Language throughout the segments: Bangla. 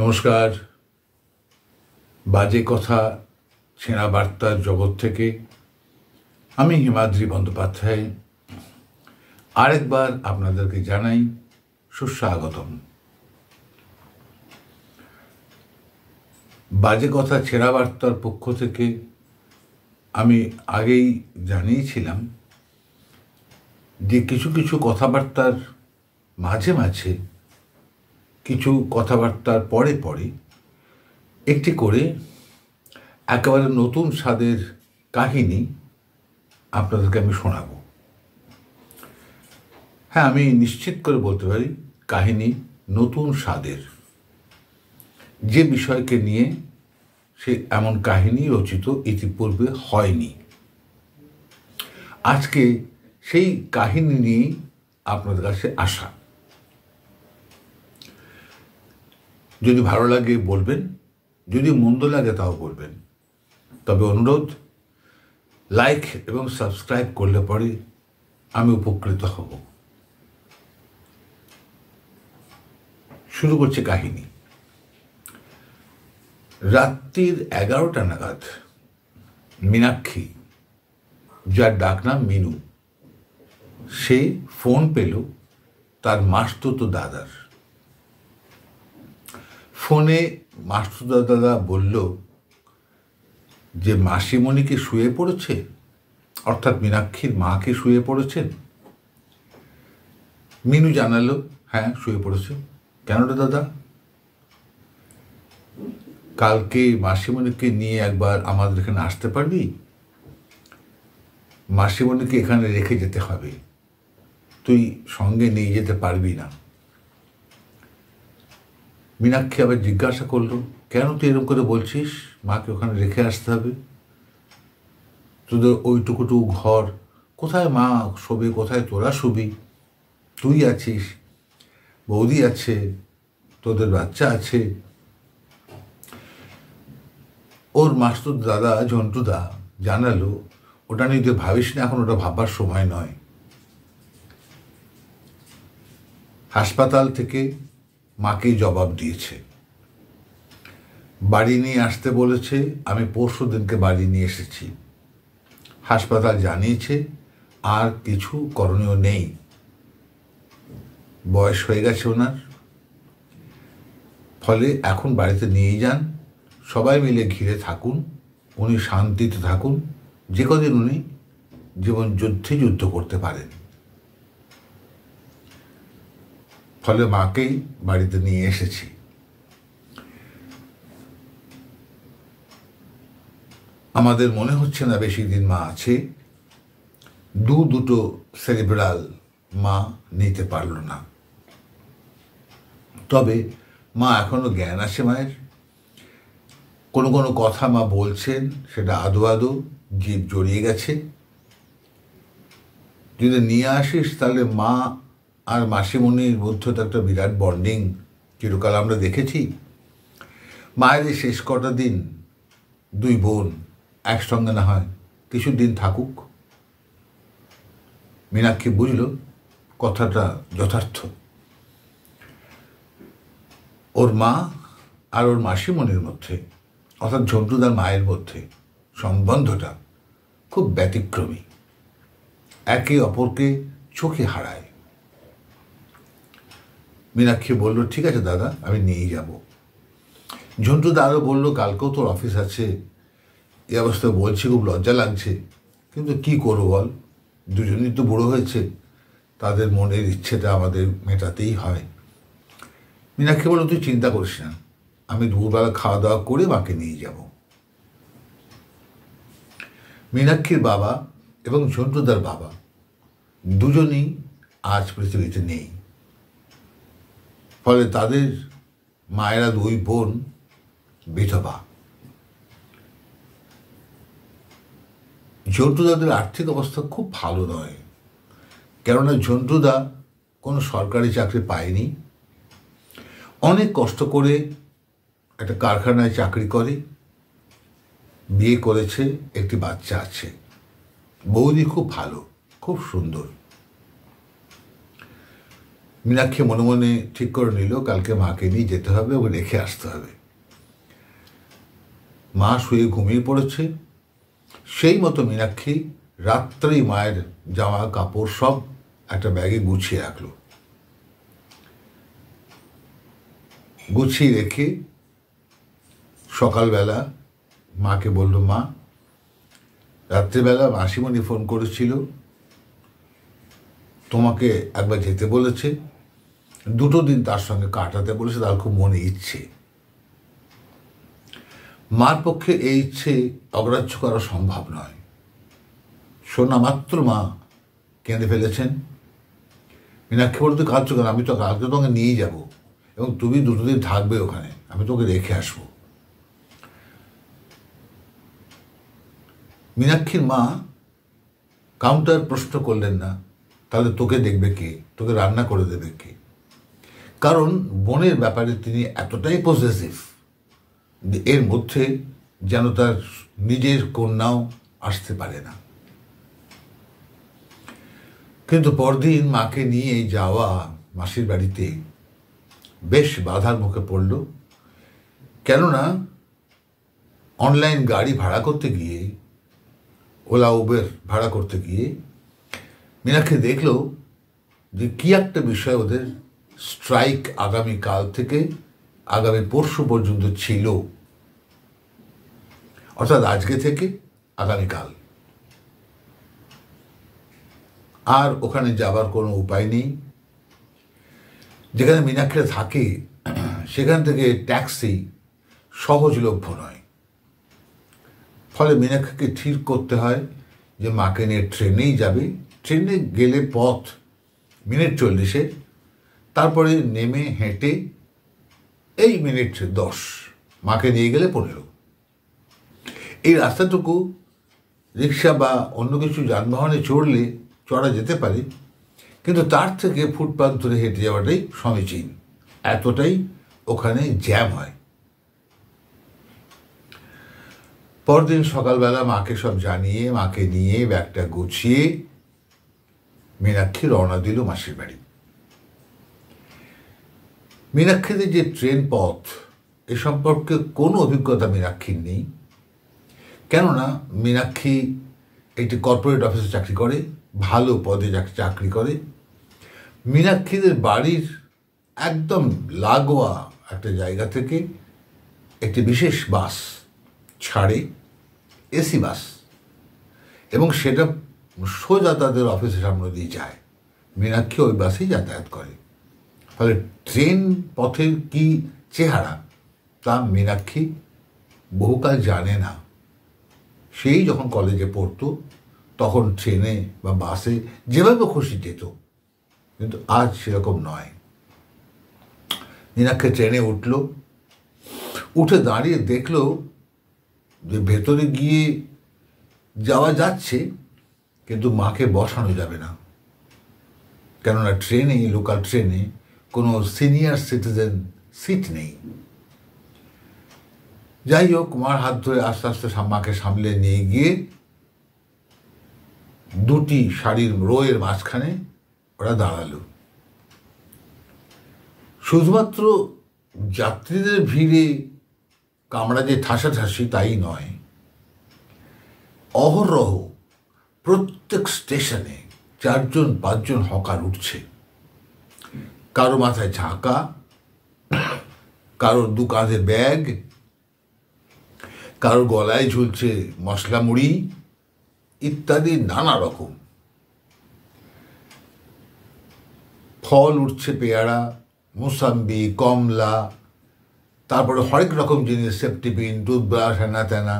নমস্কার বাজে কথা ছেঁড়া বার্তার জগৎ থেকে আমি হিমাদ্রি বন্দ্যোপাধ্যায় আরেকবার আপনাদেরকে জানাই সুস্বাগতম বাজে কথা ছেঁড়া বার্তার পক্ষ থেকে আমি আগেই জানিয়েছিলাম যে কিছু কিছু কথাবার্তার মাঝে মাঝে কিছু কথাবার্তার পরে পরে একটি করে একেবারে নতুন স্বাদের কাহিনী আপনাদেরকে আমি শোনাব হ্যাঁ আমি নিশ্চিত করে বলতে পারি কাহিনী নতুন স্বাদের যে বিষয়কে নিয়ে সে এমন কাহিনী রচিত ইতিপূর্বে হয়নি আজকে সেই কাহিনী নিয়েই আপনাদের কাছে আসা যদি ভালো লাগে বলবেন যদি মন্দ লাগে তাও বলবেন তবে অনুরোধ লাইক এবং সাবস্ক্রাইব করলে পরে আমি উপকৃত হব শুরু করছে কাহিনী রাত্রির এগারোটা নাগাদ মীনাক্ষী যার ডাকনাম মিনু সে ফোন পেল তার মাসতো দাদার ফোনে মাসুদা দাদা বলল যে মাসিমণি কি শুয়ে পড়েছে অর্থাৎ মীনাক্ষীর মা কি শুয়ে পড়েছেন মিনু জানালো হ্যাঁ শুয়ে পড়েছে কেনটা দাদা কালকে মাসিমণিকে নিয়ে একবার আমাদের এখানে আসতে পারবি মাসিমণিকে এখানে রেখে যেতে হবে তুই সঙ্গে নিয়ে যেতে পারবি না মীনাক্ষী আবার জিজ্ঞাসা করলো কেন তুই এরকম করে বলছিস মাকে ওখানে রেখে আসতে হবে তোদের ওইটুকুটু ঘর কোথায় মা শোবে কোথায় তোরা শুবি তুই আছিস বৌদি আছে তোদের বাচ্চা আছে ওর মাস্তুর দাদা জন্টুদা জানালো ওটা নিয়ে তুই ভাবিস না এখন ওটা ভাববার সময় নয় হাসপাতাল থেকে মাকেই জবাব দিয়েছে বাড়ি নিয়ে আসতে বলেছে আমি পরশু দিনকে বাড়ি নিয়ে এসেছি হাসপাতাল জানিয়েছে আর কিছু করণীয় নেই বয়স হয়ে গেছে ওনার ফলে এখন বাড়িতে নিয়ে যান সবাই মিলে ঘিরে থাকুন উনি শান্তিতে থাকুন যে কদিন উনি জীবন যুদ্ধে যুদ্ধ করতে পারেন ফলে মাকেই বাড়িতে নিয়ে এসেছি আমাদের মনে হচ্ছে না বেশি দিন মা আছে দু দুটো সেরিব্রাল মা নিতে পারল না তবে মা এখনও জ্ঞান আছে মায়ের কোনো কোনো কথা মা বলছেন সেটা আদো আদো জীব জড়িয়ে গেছে যদি নিয়ে আসিস তাহলে মা আর মাসিমণির মধ্যে তো একটা বিরাট বন্ডিং চিরকাল আমরা দেখেছি মায়ের এই শেষ কটা দিন দুই বোন একসঙ্গে না হয় কিছু দিন থাকুক মীনাক্ষী বুঝল কথাটা যথার্থ ওর মা আর ওর মাসিমণির মধ্যে অর্থাৎ ঝন্টুদার মায়ের মধ্যে সম্বন্ধটা খুব ব্যতিক্রমী একে অপরকে চোখে হারায় মীনাক্ষী বলল ঠিক আছে দাদা আমি নিয়ে যাব ঝন্টু আরও বলল কালকেও তোর অফিস আছে এ অবস্থায় বলছি খুব লজ্জা লাগছে কিন্তু কি করবো বল দুজনেই তো বুড়ো হয়েছে তাদের মনের ইচ্ছেটা আমাদের মেটাতেই হয় মীনাক্ষী বলল তুই চিন্তা করিস না আমি দুপুরবেলা খাওয়া দাওয়া করে মাকে নিয়ে যাব মীনাক্ষীর বাবা এবং ঝন্টুদার বাবা দুজনেই আজ পৃথিবীতে নেই ফলে তাদের মায়েরা দুই বোন বিধবা জন্টুদাদের আর্থিক অবস্থা খুব ভালো নয় কেননা জন্টুদা কোনো সরকারি চাকরি পায়নি অনেক কষ্ট করে একটা কারখানায় চাকরি করে বিয়ে করেছে একটি বাচ্চা আছে বৌদি খুব ভালো খুব সুন্দর মীনাক্ষী মনে মনে ঠিক করে নিল কালকে মাকে নিয়ে যেতে হবে ও রেখে আসতে হবে মা শুয়ে ঘুমিয়ে পড়েছে সেই মতো মীনাক্ষী রাত্রেই মায়ের জামা কাপড় সব একটা ব্যাগে গুছিয়ে রাখল গুছিয়ে রেখে সকালবেলা মাকে বলল মা রাত্রিবেলা মাসিমণি ফোন করেছিল তোমাকে একবার যেতে বলেছে দুটো দিন তার সঙ্গে কাটাতে বলেছে তার খুব মনে ইচ্ছে মার পক্ষে এই ইচ্ছে অগ্রাহ্য করা সম্ভব নয় শোনা মাত্র মা কেঁদে ফেলেছেন মীনাক্ষী বলতে কাজ কেন আমি তো কালকে তোমাকে নিয়ে যাব এবং তুমি দুটো দিন থাকবে ওখানে আমি তোকে রেখে আসবো মীনাক্ষীর মা কাউন্টার প্রশ্ন করলেন না তাহলে তোকে দেখবে কে তোকে রান্না করে দেবে কে কারণ বোনের ব্যাপারে তিনি এতটাই পজিটিভ এর মধ্যে যেন তার নিজের কন্যাও আসতে পারে না কিন্তু পরদিন মাকে নিয়ে যাওয়া মাসির বাড়িতে বেশ বাধার মুখে পড়ল কেননা অনলাইন গাড়ি ভাড়া করতে গিয়ে ওলা উবের ভাড়া করতে গিয়ে মীনাক্ষী দেখল যে কী একটা বিষয় ওদের স্ট্রাইক আগামীকাল থেকে আগামী পরশু পর্যন্ত ছিল অর্থাৎ আজকে থেকে আগামীকাল আর ওখানে যাবার কোনো উপায় নেই যেখানে মীনাক্ষীরা থাকে সেখান থেকে ট্যাক্সি সহজলভ্য নয় ফলে মীনাক্ষীকে ঠিক করতে হয় যে মাকে নিয়ে ট্রেনেই যাবে ট্রেনে গেলে পথ মিনিট চল্লিশে তারপরে নেমে হেঁটে এই মিনিট দশ মাকে নিয়ে গেলে পনেরো এই রাস্তাটুকু রিক্সা বা অন্য কিছু যানবাহনে চড়লে চড়া যেতে পারে কিন্তু তার থেকে ফুটপাথ ধরে হেঁটে যাওয়াটাই সমীচীন এতটাই ওখানে জ্যাম হয় পরদিন সকালবেলা মাকে সব জানিয়ে মাকে নিয়ে ব্যাগটা গুছিয়ে মীনাক্ষী রওনা দিল মাসির বাড়ি মীনাক্ষীদের যে ট্রেন পথ এ সম্পর্কে কোনো অভিজ্ঞতা মীনাক্ষীর নেই কেননা মীনাক্ষী একটি কর্পোরেট অফিসে চাকরি করে ভালো পদে চাকরি করে মীনাক্ষীদের বাড়ির একদম লাগোয়া একটা জায়গা থেকে একটি বিশেষ বাস ছাড়ে এসি বাস এবং সেটা সোজা তাদের অফিসের সামনে দিয়ে যায় মীনাক্ষী ওই বাসেই যাতায়াত করে তাহলে ট্রেন পথের কি চেহারা তা মীনাক্ষী বহুকাল জানে না সেই যখন কলেজে পড়তো তখন ট্রেনে বা বাসে যেভাবে খুশি যেত কিন্তু আজ সেরকম নয় মীনাক্ষী ট্রেনে উঠল উঠে দাঁড়িয়ে দেখল যে ভেতরে গিয়ে যাওয়া যাচ্ছে কিন্তু মাকে বসানো যাবে না কেননা ট্রেনে লোকাল ট্রেনে কোনো সিনিয়র সিটিজেন সিট নেই যাই হোক মার হাত ধরে আস্তে আস্তে মাকে সামলে নিয়ে গিয়ে দুটি শাড়ির রোয়ের মাঝখানে ওরা দাঁড়ালো শুধুমাত্র যাত্রীদের ভিড়ে কামড়া যে ঠাসাঠাসি তাই নয় অহরহ প্রত্যেক স্টেশনে চারজন পাঁচজন হকার উঠছে কারো মাথায় ঝাঁকা কারোর দু কাঁধে ব্যাগ কারোর গলায় ঝুলছে মশলা মুড়ি ইত্যাদি নানা রকম ফল উঠছে পেয়ারা মুসাম্বি কমলা তারপরে হরেক রকম জিনিস সেফটিপিন টুথব্রাশ হ্যানা ত্যানা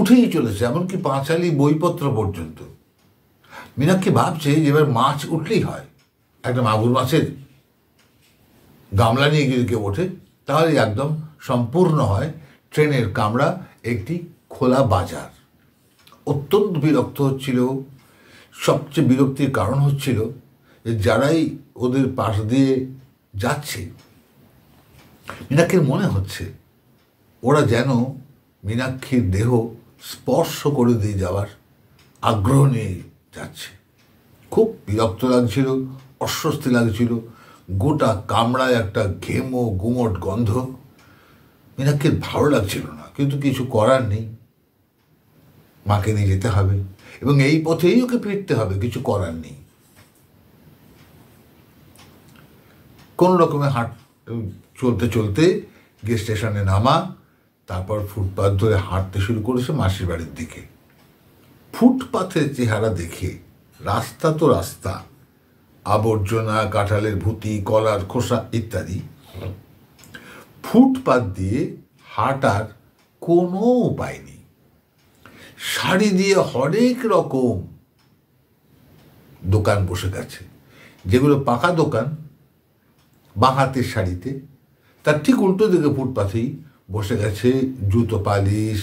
উঠেই চলেছে এমনকি পাঁচালি বইপত্র পর্যন্ত মীনাক্ষী ভাবছে যে এবার মাছ উঠলেই হয় একটা মাগুর মাছের গামলা নিয়ে যদি কেউ ওঠে তাহলে একদম সম্পূর্ণ হয় ট্রেনের কামরা একটি খোলা বাজার অত্যন্ত বিরক্ত হচ্ছিল সবচেয়ে বিরক্তির কারণ হচ্ছিল যে যারাই ওদের পাশ দিয়ে যাচ্ছে মীনাক্ষীর মনে হচ্ছে ওরা যেন মীনাক্ষীর দেহ স্পর্শ করে দিয়ে যাওয়ার আগ্রহ নিয়ে যাচ্ছে খুব বিরক্ত লাগছিল অস্বস্তি লাগছিল গোটা কামড়ায় একটা ঘেমো গুমট গন্ধ মীনাক্ষীর ভালো লাগছিল না কিন্তু কিছু করার নেই মাকে নিয়ে যেতে হবে এবং এই পথেই ওকে ফিরতে হবে কিছু করার নেই কোন রকমে হাঁট চলতে চলতে গিয়ে স্টেশনে নামা তারপর ফুটপাথ ধরে হাঁটতে শুরু করেছে মাসির বাড়ির দিকে ফুটপাথের চেহারা দেখে রাস্তা তো রাস্তা আবর্জনা কাঁঠালের ভুতি কলার খোসা ইত্যাদি ফুটপাত দিয়ে হাঁটার কোনো উপায় নেই শাড়ি দিয়ে হরেক রকম দোকান বসে গেছে যেগুলো পাকা দোকান বাঁ হাতের শাড়িতে তার ঠিক উল্টো দিকে ফুটপাথেই বসে গেছে জুতো পালিশ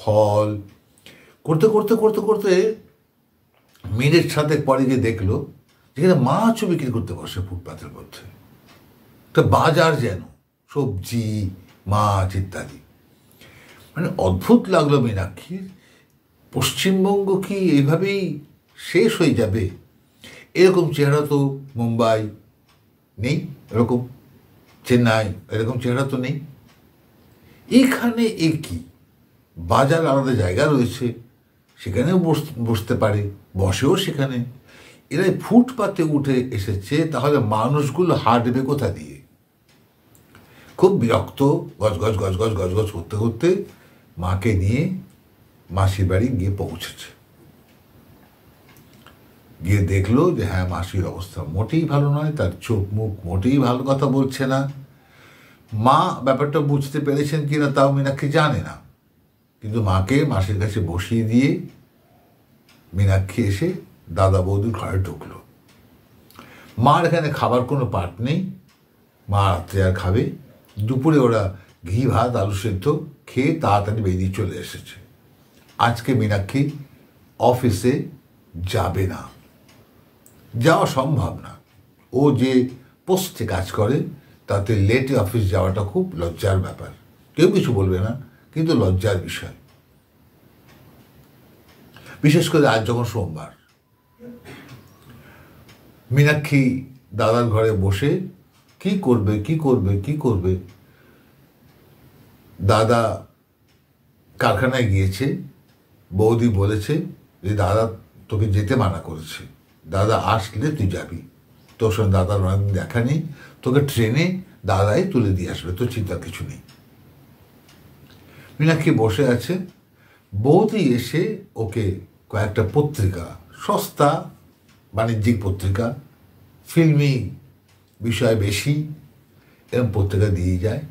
ফল করতে করতে করতে করতে মেয়ের সাথে পরে গিয়ে দেখলো যেখানে মাছও বিক্রি করতে বসে ফুটপাথের মধ্যে তো বাজার যেন সবজি মাছ ইত্যাদি মানে অদ্ভুত লাগলো মীনাক্ষীর পশ্চিমবঙ্গ কি এইভাবেই শেষ হয়ে যাবে এরকম চেহারা তো মুম্বাই নেই এরকম চেন্নাই এরকম চেহারা তো নেই এখানে এ কি বাজার আলাদা জায়গা রয়েছে সেখানেও বস বসতে পারে বসেও সেখানে এরাই ফুটপাতে উঠে এসেছে তাহলে মানুষগুলো হাঁটবে কোথা দিয়ে খুব বিরক্ত গজ গজ গজ গজ গজ গজ করতে করতে মাকে নিয়ে মাসির বাড়ি গিয়ে পৌঁছেছে গিয়ে দেখলো যে হ্যাঁ মাসির অবস্থা মোটেই ভালো নয় তার চোখ মুখ মোটেই ভালো কথা বলছে না মা ব্যাপারটা বুঝতে পেরেছেন কি না তাও মীনাক্ষী জানে না কিন্তু মাকে মাসির কাছে বসিয়ে দিয়ে মীনাক্ষী এসে দাদা বৌদির ঘরে ঢুকলো মার এখানে খাবার কোনো পাট নেই মা রাত্রে আর খাবে দুপুরে ওরা ঘি ভাত আলু সেদ্ধ খেয়ে তাড়াতাড়ি বেরিয়ে চলে এসেছে আজকে মীনাক্ষী অফিসে যাবে না যাওয়া সম্ভব না ও যে পোস্টে কাজ করে তাতে লেটে অফিস যাওয়াটা খুব লজ্জার ব্যাপার কেউ কিছু বলবে না কিন্তু লজ্জার বিষয় বিশেষ করে আজ যখন সোমবার মীনাক্ষী দাদার ঘরে বসে কি করবে কি করবে কি করবে দাদা কারখানায় গিয়েছে বৌদি বলেছে যে দাদা তোকে যেতে মানা করেছে দাদা আসলে তুই যাবি তোর সঙ্গে দাদার অনেক দেখা নেই তোকে ট্রেনে দাদাই তুলে দিয়ে আসবে তোর চিন্তার কিছু নেই মীনাক্ষী বসে আছে বৌদি এসে ওকে কয়েকটা পত্রিকা সস্তা বাণিজ্যিক পত্রিকা ফিল্মি বিষয় বেশি এরকম পত্রিকা দিয়ে যায়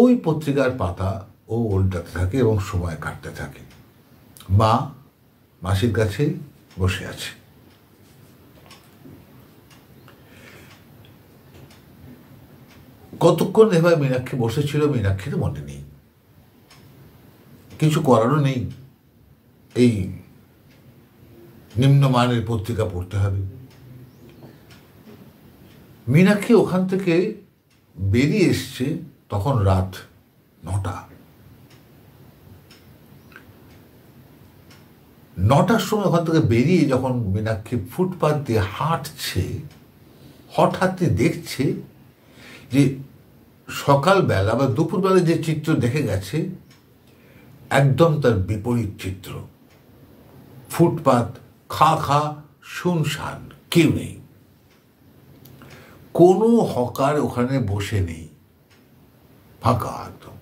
ওই পত্রিকার পাতা ও উল্টাতে থাকে এবং সময় কাটতে থাকে মা মাসির কাছে বসে আছে কতক্ষণ এভাবে মীনাক্ষী বসেছিল মীনাক্ষীর মনে নেই কিছু করারও নেই এই নিম্নমানের পত্রিকা পড়তে হবে মীনাক্ষী ওখান থেকে বেরিয়ে এসছে তখন রাত নটা নটার সময় ওখান থেকে বেরিয়ে যখন মীনাক্ষী ফুটপাত দিয়ে হাঁটছে হঠাৎই দেখছে যে সকালবেলা বা দুপুরবেলা যে চিত্র দেখে গেছে একদম তার বিপরীত চিত্র ফুটপাত খা খা শুনশান কেউ নেই কোনো হকার ওখানে বসে নেই ফাঁকা একদম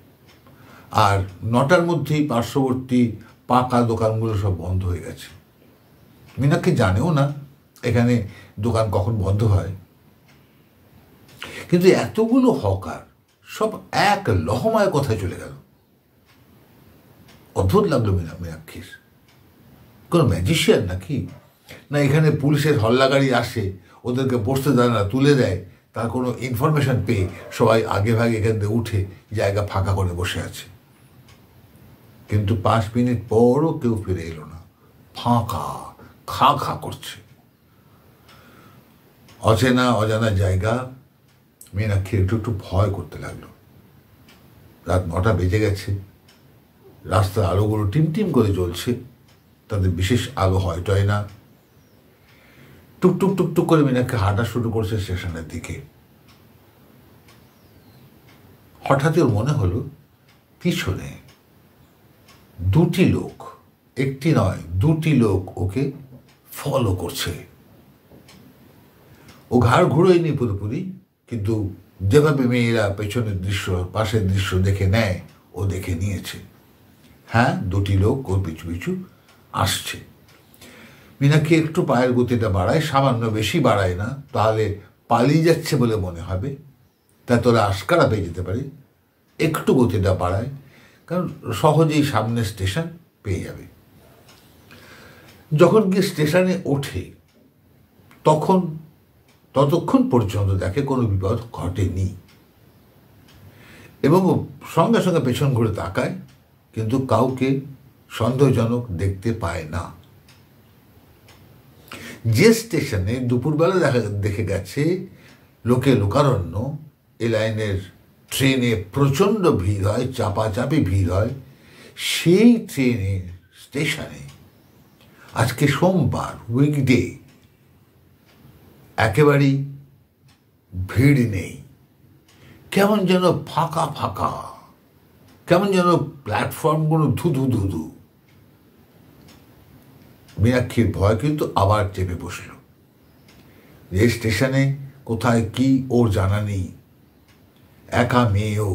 আর নটার মধ্যেই পার্শ্ববর্তী পাকা দোকানগুলো সব বন্ধ হয়ে গেছে মীনাক্ষী জানেও না এখানে দোকান কখন বন্ধ হয় কিন্তু এতগুলো হকার সব এক লহমায় কথায় চলে গেল অদ্ভুত লাগলো মিনা মীনাক্ষীর কোনো ম্যাজিশিয়ান নাকি না এখানে পুলিশের হল্লাগাড়ি আসে ওদেরকে বসতে দেয় না তুলে দেয় তার কোনো ইনফরমেশান পেয়ে সবাই আগে ভাগে এখান থেকে উঠে জায়গা ফাঁকা করে বসে আছে কিন্তু পাঁচ মিনিট পরও কেউ ফিরে এলো না ফাঁকা খা খা করছে অচেনা অজানা জায়গা মীনাক্ষীর একটু একটু ভয় করতে লাগলো রাত নটা বেজে গেছে রাস্তার আলোগুলো টিমটিম করে জ্বলছে তাদের বিশেষ আলো হয়টয় না টুকটুক টুকটুক করে মিনাকে হাঁটা শুরু করছে স্টেশনের দিকে হঠাৎ ওর মনে হল পিছনে দুটি লোক একটি নয় দুটি লোক ওকে ফলো করছে ও ঘাড় ঘুরোয়নি পুরোপুরি কিন্তু যেভাবে মেয়েরা পেছনের দৃশ্য পাশের দৃশ্য দেখে নেয় ও দেখে নিয়েছে হ্যাঁ দুটি লোক ওর পিছু পিছু আসছে মীনাক্ষী একটু পায়ের গতিটা বাড়ায় সামান্য বেশি বাড়ায় না তাহলে পালিয়ে যাচ্ছে বলে মনে হবে তা তোরা আশকারা পেয়ে যেতে পারি একটু গতিটা বাড়ায় কারণ সহজেই সামনে স্টেশন পেয়ে যাবে যখন গিয়ে স্টেশনে ওঠে তখন ততক্ষণ পর্যন্ত দেখে কোনো বিপদ ঘটেনি এবং সঙ্গে সঙ্গে পেছন ঘুরে তাকায় কিন্তু কাউকে সন্দেহজনক দেখতে পায় না যে স্টেশনে দুপুরবেলা দেখা দেখে গেছে লোকে লোকারণ্য এ লাইনের ট্রেনে প্রচণ্ড ভিড় হয় চাপাচাপি ভিড় হয় সেই ট্রেনের স্টেশনে আজকে সোমবার উইকডে একেবারেই ভিড় নেই কেমন যেন ফাঁকা ফাঁকা কেমন যেন প্ল্যাটফর্মগুলো ধুধু ধুধু মীনাক্ষীর ভয় কিন্তু আবার চেপে বসল রেল স্টেশনে কোথায় কি ওর জানা নেই একা মেয়েও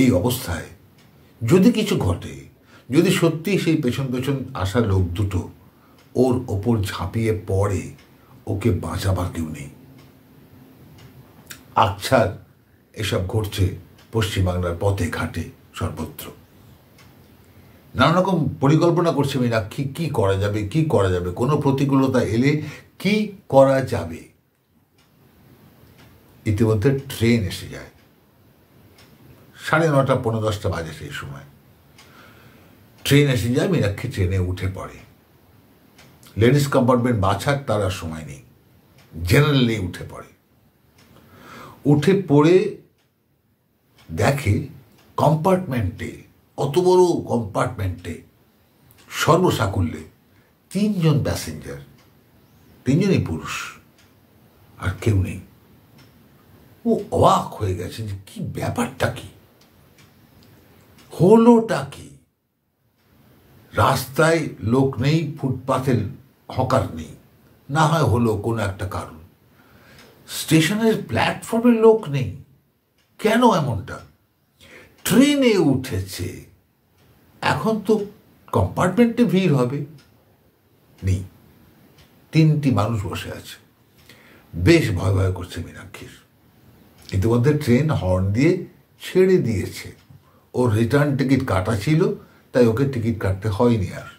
এই অবস্থায় যদি কিছু ঘটে যদি সত্যি সেই পেছন পেছন আসা লোক দুটো ওর ওপর ঝাঁপিয়ে পড়ে ওকে বাঁচাবার কেউ নেই আচ্ছা এসব ঘটছে পশ্চিমবাংলার পথে ঘাটে সর্বত্র নানা রকম পরিকল্পনা করছে মীনাক্ষী কী করা যাবে কি করা যাবে কোনো প্রতিকূলতা এলে কি করা যাবে ইতিমধ্যে ট্রেন এসে যায় সাড়ে নটা পনেরো দশটা বাজে সেই সময় ট্রেন এসে যায় মীনাক্ষী ট্রেনে উঠে পড়ে লেডিস কম্পার্টমেন্ট বাছার তারা সময় নেই জেনারেলি উঠে পড়ে উঠে পড়ে দেখে কম্পার্টমেন্টে অত বড় কম্পার্টমেন্টে সর্বসাকুল্যে তিনজন প্যাসেঞ্জার তিনজনই পুরুষ আর কেউ নেই ও অবাক হয়ে গেছে যে কি ব্যাপারটা কি হলোটা কি রাস্তায় লোক নেই ফুটপাথের হকার নেই না হয় হলো কোনো একটা কারণ স্টেশনের প্ল্যাটফর্মে লোক নেই কেন এমনটা ট্রেনে উঠেছে এখন তো কম্পার্টমেন্টে ভিড় হবে নেই তিনটি মানুষ বসে আছে বেশ ভয় ভয় করছে মীনাক্ষীর ইতিমধ্যে ট্রেন হর্ন দিয়ে ছেড়ে দিয়েছে ওর রিটার্ন টিকিট কাটা ছিল তাই ওকে টিকিট কাটতে হয়নি আর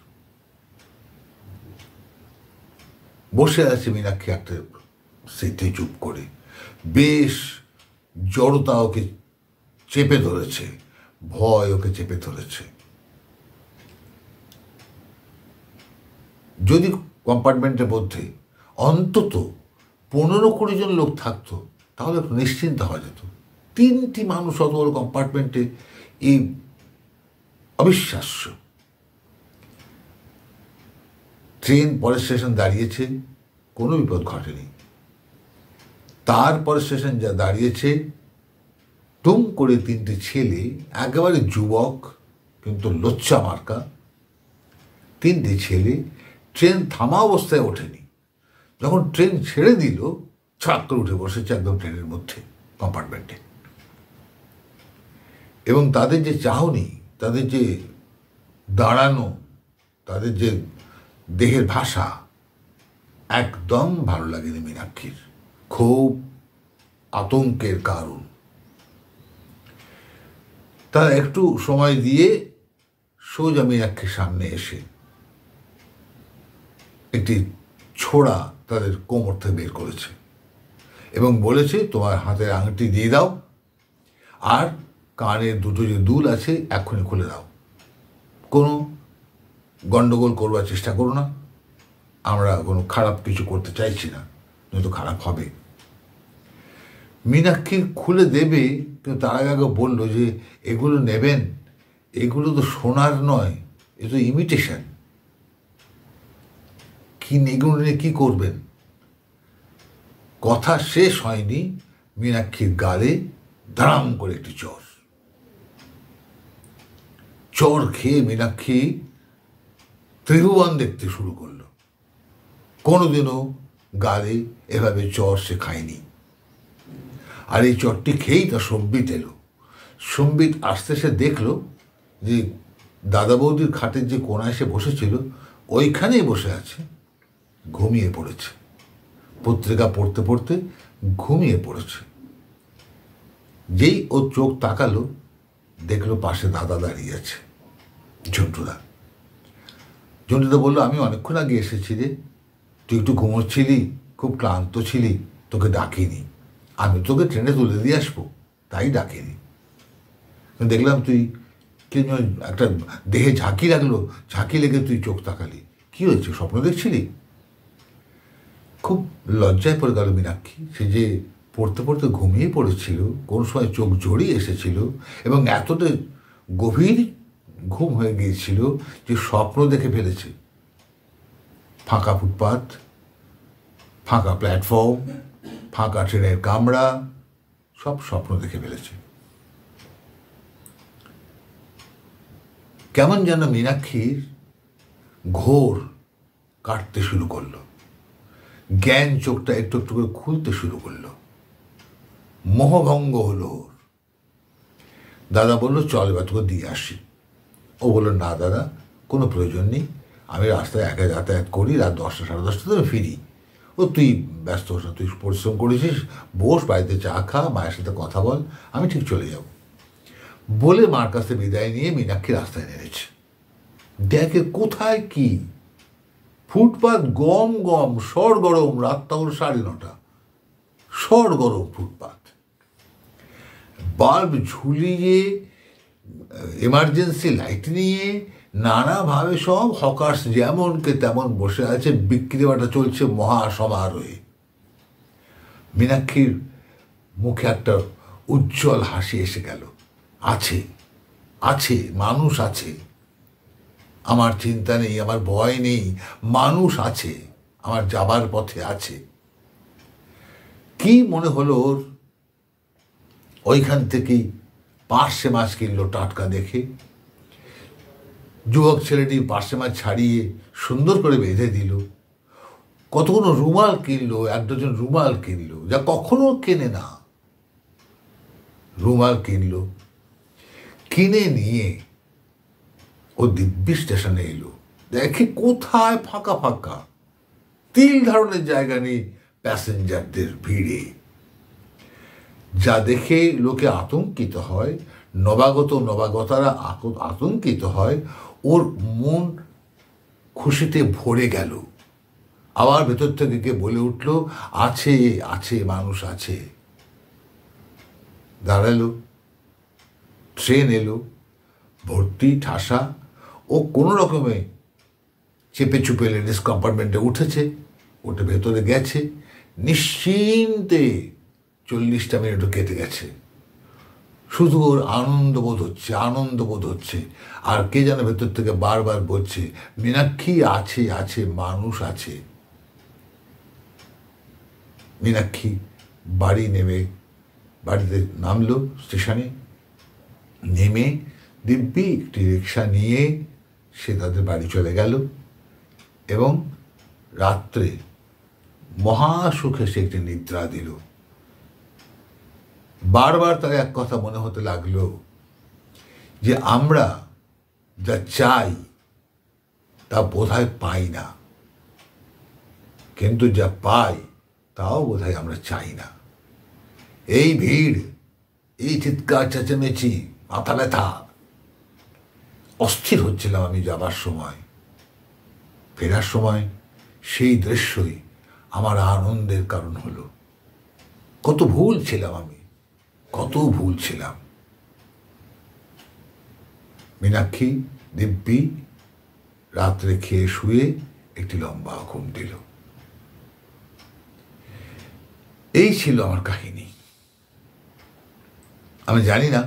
বসে আছে মীনাক্ষী একটা সিটে চুপ করে বেশ জড়তা ওকে চেপে ধরেছে ভয় ওকে চেপে ধরেছে যদি কম্পার্টমেন্টের মধ্যে অন্তত পনেরো কুড়ি জন লোক থাকতো তাহলে একটু নিশ্চিন্ত হওয়া যেত তিনটি মানুষ অত বড় কম্পার্টমেন্টে এই অবিশ্বাস্য ট্রেন পরের স্টেশন দাঁড়িয়েছে কোনো বিপদ ঘটেনি তারপর স্টেশন যা দাঁড়িয়েছে টুম করে তিনটি ছেলে একেবারে যুবক কিন্তু লোচ্চা মার্কা তিনটি ছেলে ট্রেন থামা অবস্থায় ওঠেনি যখন ট্রেন ছেড়ে দিল ছাত্র করে উঠে বসেছে একদম ট্রেনের মধ্যে কম্পার্টমেন্টে এবং তাদের যে চাহনি তাদের যে দাঁড়ানো তাদের যে দেহের ভাষা একদম ভালো লাগেনি মীনাক্ষীর খুব আতঙ্কের কারণ তারা একটু সময় দিয়ে সোজা মীনাক্ষীর সামনে এসে একটি ছোড়া তাদের কোমর থেকে বের করেছে এবং বলেছে তোমার হাতের আংটি দিয়ে দাও আর কানের দুটো যে দুল আছে এক্ষুনি খুলে দাও কোনো গণ্ডগোল করবার চেষ্টা করো না আমরা কোনো খারাপ কিছু করতে চাইছি না নয়তো খারাপ হবে মীনাক্ষী খুলে দেবে কিন্তু তার আগে আগে বললো যে এগুলো নেবেন এগুলো তো সোনার নয় এ তো ইমিটেশন কি নিগুণ নিয়ে কী করবেন কথা শেষ হয়নি মীনাক্ষীর গালে ধারাম করে একটি চর চর খেয়ে মীনাক্ষী ত্রিভুবন দেখতে শুরু করলো কোনোদিনও গালে এভাবে চর সে খায়নি আর এই চরটি খেয়েই তার সম্বিত এলো সম্বিত আসতে সে দেখলো যে দাদা বৌদির খাটের যে কোনায় সে বসেছিল ওইখানেই বসে আছে ঘুমিয়ে পড়েছে পত্রিকা পড়তে পড়তে ঘুমিয়ে পড়েছে যেই ও চোখ তাকালো দেখলো পাশে দাদা দাঁড়িয়ে আছে ঝুন্টুদা ঝুন্টুদা বললো আমি অনেকক্ষণ আগে এসেছি রে তুই একটু ঘুমোচ্ছিলি খুব ক্লান্ত ছিলি তোকে ডাকিনি আমি তোকে ট্রেনে তুলে দিয়ে আসবো তাই ডাকিনি দেখলাম তুই কেন একটা দেহে ঝাঁকি লাগলো ঝাঁকি লেগে তুই চোখ তাকালি কী হয়েছে স্বপ্ন দেখছিলি খুব লজ্জায় পড়ে গেল মীনাক্ষী সে যে পড়তে পড়তে ঘুমিয়ে পড়েছিল কোন সময় চোখ জড়িয়ে এসেছিল এবং এতটা গভীর ঘুম হয়ে গিয়েছিল যে স্বপ্ন দেখে ফেলেছে ফাঁকা ফুটপাত ফাঁকা প্ল্যাটফর্ম ফাঁকা ট্রেনের কামরা সব স্বপ্ন দেখে ফেলেছে কেমন যেন মীনাক্ষীর ঘোর কাটতে শুরু করলো জ্ঞান চোখটা একটু একটু করে খুলতে শুরু করল মোহভঙ্গ হলো ওর দাদা বলল চল এবার তোকে দিয়ে আসি ও বললো না দাদা কোনো প্রয়োজন নেই আমি রাস্তায় একা যাতায়াত করি রাত দশটা সাড়ে দশটা তো ফিরি ও তুই ব্যস্ত হোস না তুই পরিশ্রম করেছিস বস বাড়িতে চা খা মায়ের সাথে কথা বল আমি ঠিক চলে যাব বলে মার কাছে বিদায় নিয়ে মীনাক্ষী রাস্তায় নেমেছে দেখে কোথায় কী ফুটপাত গম গম সর গরম রাত তখন সাড়ে নটা সর গরম ফুটপাত বাল্ব ঝুলিয়ে এমার্জেন্সি লাইট নিয়ে নানাভাবে সব হকার্স যেমনকে তেমন বসে আছে বিক্রি বাটা চলছে মহাসমারোহে মীনাক্ষীর মুখে একটা উজ্জ্বল হাসি এসে গেল আছে আছে মানুষ আছে আমার চিন্তা নেই আমার ভয় নেই মানুষ আছে আমার যাবার পথে আছে কি মনে হলো ওর ওইখান থেকেই পার্শে মাছ কিনলো টাটকা দেখে যুবক ছেলেটি পার্শ্বে মাছ ছাড়িয়ে সুন্দর করে বেঁধে দিল কতগুলো রুমাল কিনলো এক ডজন রুমাল কিনলো যা কখনো কেনে না রুমাল কিনলো কিনে নিয়ে ও দিব্যি স্টেশনে এলো দেখে কোথায় ফাঁকা ফাঁকা তিল ধারণের জায়গা নেই প্যাসেঞ্জারদের ভিড়ে যা দেখে লোকে আতঙ্কিত হয় নবাগত নবাগতারা আতঙ্কিত হয় ওর মন খুশিতে ভরে গেল আবার ভেতর থেকে কে বলে উঠল আছে আছে মানুষ আছে দাঁড়ালো ট্রেন এলো ভর্তি ঠাসা ও কোনো রকমে চেপে চুপে লেডিস কম্পার্টমেন্টে উঠেছে ওটা ভেতরে গেছে নিশ্চিন্তে চল্লিশটা মিনিটও কেটে গেছে শুধু ওর আনন্দবোধ হচ্ছে আনন্দবোধ হচ্ছে আর কে যেন ভেতর থেকে বারবার বলছে মীনাক্ষী আছে আছে মানুষ আছে মীনাক্ষী বাড়ি নেমে বাড়িতে নামলো স্টেশনে নেমে দিব্যি একটি রিক্সা নিয়ে সে তাদের বাড়ি চলে গেল এবং রাত্রে মহাসুখে সে একটি নিদ্রা দিল বারবার তার এক কথা মনে হতে লাগলো যে আমরা যা চাই তা বোধ পাই না কিন্তু যা পাই তাও বোধ আমরা চাই না এই ভিড় এই চিৎকার চেঁচেমেছি মাথা ব্যথা অস্থির হচ্ছিলাম আমি যাবার সময় ফেরার সময় সেই দৃশ্যই আমার আনন্দের কারণ হলো কত ভুল ছিলাম আমি কত ভুল ছিলাম মীনাক্ষী দিব্যি রাত্রে খেয়ে শুয়ে একটি লম্বা ঘুম দিল এই ছিল আমার কাহিনী আমি জানি না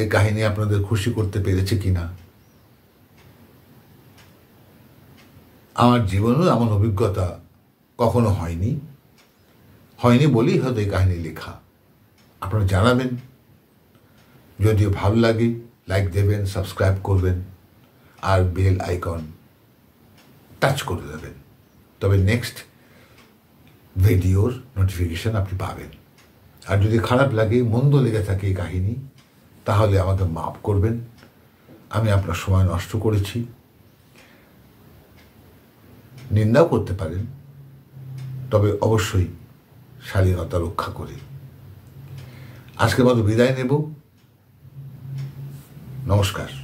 এই কাহিনী আপনাদের খুশি করতে পেরেছে কিনা আমার জীবনেও এমন অভিজ্ঞতা কখনো হয়নি হয়নি বলেই হয়তো এই কাহিনী লেখা আপনারা জানাবেন যদিও ভালো লাগে লাইক দেবেন সাবস্ক্রাইব করবেন আর বেল আইকন টাচ করে দেবেন তবে নেক্সট ভিডিওর নোটিফিকেশান আপনি পাবেন আর যদি খারাপ লাগে মন্দ লেগে থাকে এই কাহিনী তাহলে আমাকে মাফ করবেন আমি আপনার সময় নষ্ট করেছি নিন্দাও করতে পারেন তবে অবশ্যই স্বাধীনতা রক্ষা করে আজকের মতো বিদায় নেব নমস্কার